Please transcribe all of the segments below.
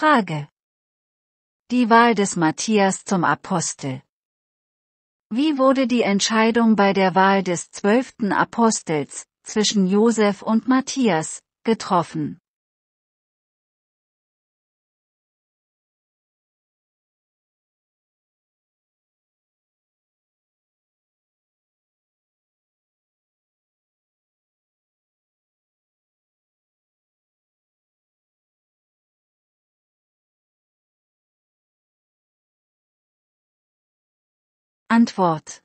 Frage. Die Wahl des Matthias zum Apostel. Wie wurde die Entscheidung bei der Wahl des zwölften Apostels zwischen Josef und Matthias getroffen? Antwort.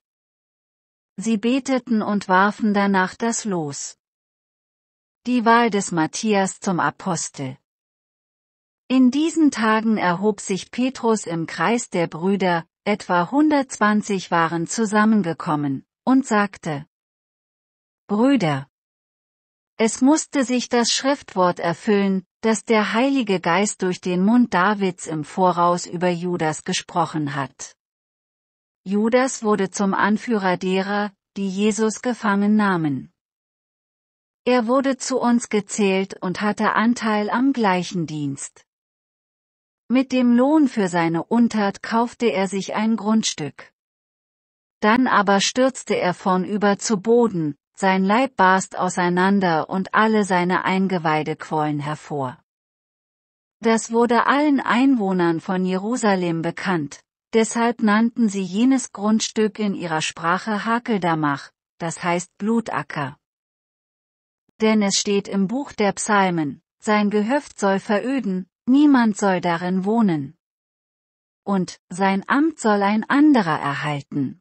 Sie beteten und warfen danach das Los. Die Wahl des Matthias zum Apostel. In diesen Tagen erhob sich Petrus im Kreis der Brüder, etwa 120 waren zusammengekommen, und sagte, Brüder, es musste sich das Schriftwort erfüllen, das der Heilige Geist durch den Mund Davids im Voraus über Judas gesprochen hat. Judas wurde zum Anführer derer, die Jesus gefangen nahmen. Er wurde zu uns gezählt und hatte Anteil am gleichen Dienst. Mit dem Lohn für seine Untat kaufte er sich ein Grundstück. Dann aber stürzte er vornüber zu Boden, sein Leib barst auseinander und alle seine Eingeweide quollen hervor. Das wurde allen Einwohnern von Jerusalem bekannt. Deshalb nannten sie jenes Grundstück in ihrer Sprache Hakeldamach, das heißt Blutacker. Denn es steht im Buch der Psalmen, sein Gehöft soll veröden, niemand soll darin wohnen. Und, sein Amt soll ein anderer erhalten.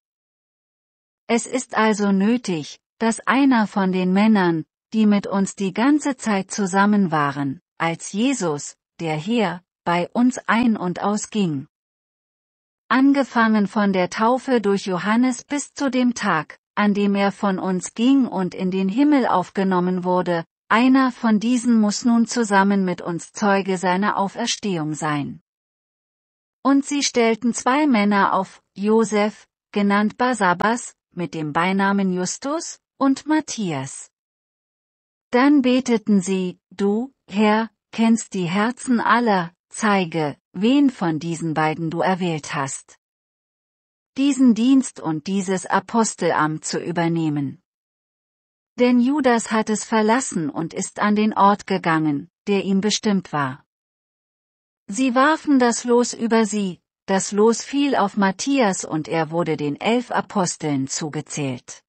Es ist also nötig, dass einer von den Männern, die mit uns die ganze Zeit zusammen waren, als Jesus, der Herr, bei uns ein- und ausging, angefangen von der Taufe durch Johannes bis zu dem Tag, an dem er von uns ging und in den Himmel aufgenommen wurde, einer von diesen muss nun zusammen mit uns Zeuge seiner Auferstehung sein. Und sie stellten zwei Männer auf, Josef, genannt Basabas, mit dem Beinamen Justus, und Matthias. Dann beteten sie, du, Herr, kennst die Herzen aller, zeige, wen von diesen beiden du erwählt hast. Diesen Dienst und dieses Apostelamt zu übernehmen. Denn Judas hat es verlassen und ist an den Ort gegangen, der ihm bestimmt war. Sie warfen das Los über sie, das Los fiel auf Matthias und er wurde den elf Aposteln zugezählt.